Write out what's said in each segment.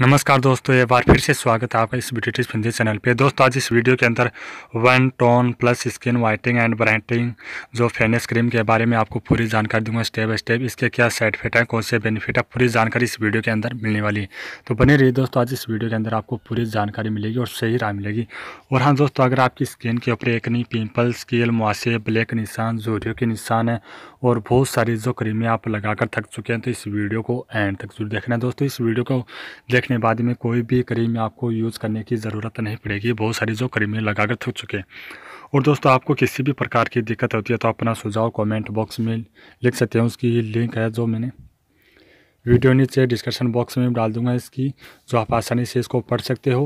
नमस्कार दोस्तों एक बार फिर से स्वागत है आपका इस वीडियो हिंदी चैनल पे दोस्तों आज इस वीडियो के अंदर one tone plus skin whitening and brightening जो फेनेस क्रीम के बारे में आपको पूरी जानकारी दूंगा स्टेप बाई स्टेप इसके क्या साइड इफेक्ट है कौन से बेनिफिट है पूरी जानकारी इस वीडियो के अंदर मिलने वाली है तो बने रही दोस्तों आज इस वीडियो के अंदर आपको पूरी जानकारी मिलेगी और सही राय मिलेगी और हाँ दोस्तों अगर आपकी स्किन के ऊपर एक नहीं पिंपल स्केल मुआसे ब्लैक निशान जोरियो के निशान है और बहुत सारी जो क्रीमें आप लगाकर थक चुके हैं तो इस वीडियो को एंड तक जरूर देखना है दोस्तों इस वीडियो को देखने बाद में कोई भी क्रीम आपको यूज़ करने की ज़रूरत नहीं पड़ेगी बहुत सारी जो क्रीमें लगा कर थक चुके हैं और दोस्तों आपको किसी भी प्रकार की दिक्कत होती है तो अपना सुझाव कमेंट बॉक्स में लिख सकते हैं उसकी लिंक है जो मैंने वीडियो नीचे डिस्क्रिप्शन बॉक्स में डाल दूंगा इसकी जो आप आसानी से इसको पढ़ सकते हो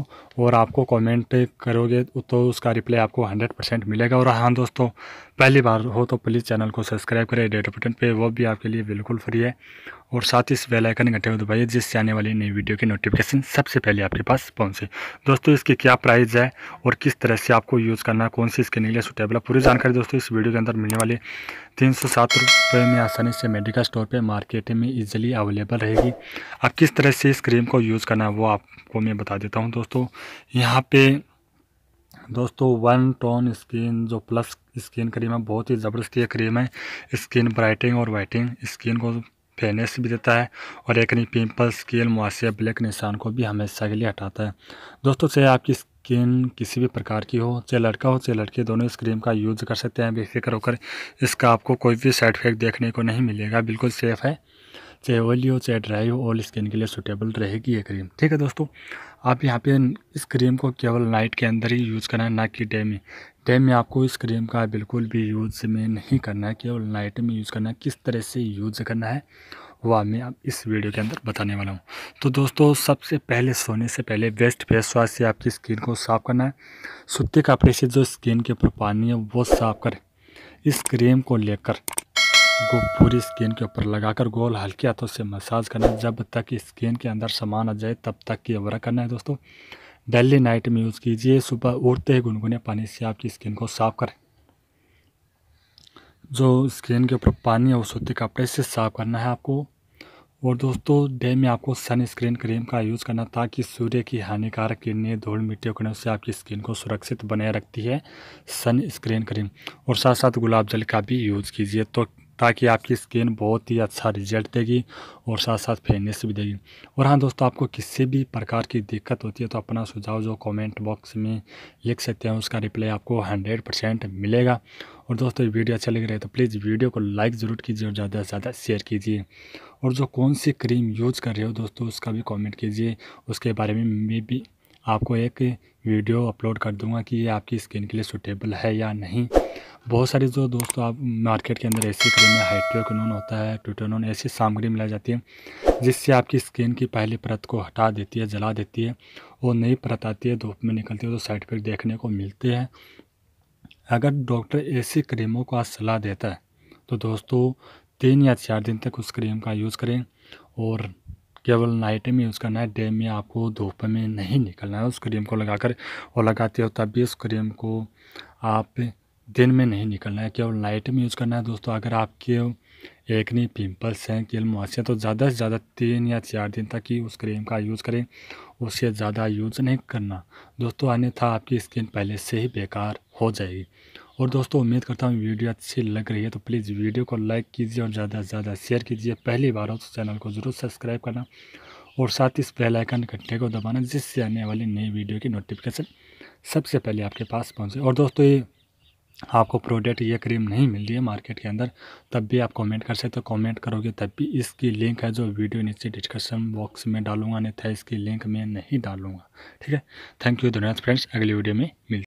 और आपको कमेंट करोगे तो उसका रिप्लाई आपको 100 परसेंट मिलेगा और हाँ दोस्तों पहली बार हो तो प्लीज़ चैनल को सब्सक्राइब करें डेट बटन पे वो भी आपके लिए बिल्कुल फ्री है और साथ ही इस वेलाइकन इकट्ठे हुए दबाइए जिससे आने वाली नई वीडियो की नोटिफिकेशन सबसे पहले आपके पास पहुँचे दोस्तों इसकी क्या प्राइस है और किस तरह से आपको यूज़ करना कौन सी इसके लिए सुटेबल है पूरी जानकारी दोस्तों इस वीडियो के अंदर मिलने वाले तीन सौ सात रुपये में आसानी से मेडिकल स्टोर पर मार्केट में ईजिली अवेलेबल रहेगी अब किस तरह से इस क्रीम को यूज़ करना है वो आपको मैं बता देता हूँ दोस्तों यहाँ पर दोस्तों वन टोन स्किन जो प्लस स्किन क्रीम है बहुत ही ज़बरदस्त ये क्रीम है स्किन ब्राइटिंग और वाइटिंग स्किन को फेनेस भी देता है और एक नहीं पिम्पल स्किन मुआसे ब्लैक निशान को भी हमेशा के लिए हटाता है दोस्तों चाहे आपकी स्किन किसी भी प्रकार की हो चाहे लड़का हो चाहे लड़की दोनों इस क्रीम का यूज़ कर सकते हैं बेफिक्र होकर इसका आपको कोई भी साइड इफेक्ट देखने को नहीं मिलेगा बिल्कुल सेफ़ है चाहे ऑयली हो चाहे ड्राई हो ऑल स्किन के लिए सूटेबल रहेगी ये क्रीम ठीक है दोस्तों आप यहाँ पे इस क्रीम को केवल नाइट के अंदर ही यूज़ करना है ना कि डे में डे में आपको इस क्रीम का बिल्कुल भी यूज़ में नहीं करना है केवल नाइट में यूज़ करना है किस तरह से यूज़ करना है वह मैं आप इस वीडियो के अंदर बताने वाला हूँ तो दोस्तों सबसे पहले सोने से पहले वेस्ट फेस वॉश से आपकी स्किन को साफ़ करना है सुते कपड़े से जो स्किन के ऊपर पानी है वो साफ करें इस क्रीम को लेकर को पूरी स्किन के ऊपर लगाकर गोल हल्के हाथों से मसाज करना है जब तक स्किन के अंदर सामान आ जाए तब तक ये वर्क करना है दोस्तों डेली नाइट में यूज़ कीजिए सुबह उठते ही गुनगुने पानी से आपकी स्किन को साफ करें जो स्किन के ऊपर पानी और सूती कपड़े से साफ करना है आपको और दोस्तों डे में आपको सनस्क्रीन क्रीम का यूज़ करना ताकि सूर्य की हानिकारक किरणें धूल मिट्टी उकड़ों से आपकी स्किन को सुरक्षित बनाए रखती है सनस्क्रीन क्रीम और साथ साथ गुलाब जल का भी यूज़ कीजिए तो ताकि आपकी स्किन बहुत ही अच्छा रिजल्ट देगी और साथ साथ फेयरनेस भी देगी और हाँ दोस्तों आपको किसी भी प्रकार की दिक्कत होती है तो अपना सुझाव जो कमेंट बॉक्स में लिख सकते हैं उसका रिप्लाई आपको 100 परसेंट मिलेगा और दोस्तों वीडियो अच्छा लग रहा है तो प्लीज़ वीडियो को लाइक ज़रूर कीजिए और ज़्यादा से ज़्यादा शेयर कीजिए और जो कौन सी क्रीम यूज़ कर रहे हो दोस्तों उसका भी कॉमेंट कीजिए उसके बारे में मैं भी आपको एक वीडियो अपलोड कर दूँगा कि ये आपकी स्किन के लिए सूटेबल है या नहीं बहुत सारे जो दोस्तों आप मार्केट के अंदर ऐसी क्रीम है हाइड्रोकनोन होता है ट्यूटोनोन ऐसी सामग्री मिलाई जाती है जिससे आपकी स्किन की पहली परत को हटा देती है जला देती है और नई परत आती है धूप में निकलती है तो साइड इफेक्ट देखने को मिलते हैं अगर डॉक्टर ऐसी क्रीमों को आज सलाह देता है तो दोस्तों तीन या चार दिन तक उस क्रीम का यूज़ करें और केवल नाइट में यूज़ करना है डे में आपको धूप में नहीं निकलना है उस क्रीम को लगाकर और लगाते हो तब भी उस क्रीम को आप दिन में नहीं निकलना है केवल नाइट में यूज़ करना है दोस्तों अगर आपके एक नहीं पिम्पल्स हैं केवल मुआसी तो ज़्यादा से ज़्यादा तीन या चार दिन तक ही उस क्रीम का यूज़ करें उससे ज़्यादा यूज़ नहीं करना दोस्तों था आपकी स्किन पहले से ही बेकार हो जाएगी और दोस्तों उम्मीद करता हूँ वीडियो अच्छी लग रही है तो प्लीज़ वीडियो को लाइक कीजिए और ज़्यादा से ज़्यादा शेयर कीजिए पहली बार हो तो चैनल को ज़रूर सब्सक्राइब करना और साथ ही इस बेल आइकन घंटे को दबाना जिससे आने वाली नई वीडियो की नोटिफिकेशन सबसे पहले आपके पास पहुँचे और दोस्तों ये आपको प्रोडक्ट ये क्रीम नहीं मिल रही है मार्केट के अंदर तब भी आप कमेंट कर सकते हो कमेंट करोगे तब भी इसकी लिंक है जो वीडियो नीचे डिस्क्रिप्शन बॉक्स में डालूंगा नहीं था इसकी लिंक मैं नहीं डालूंगा ठीक है थैंक यू धन्यवाद फ्रेंड्स अगली वीडियो में मिल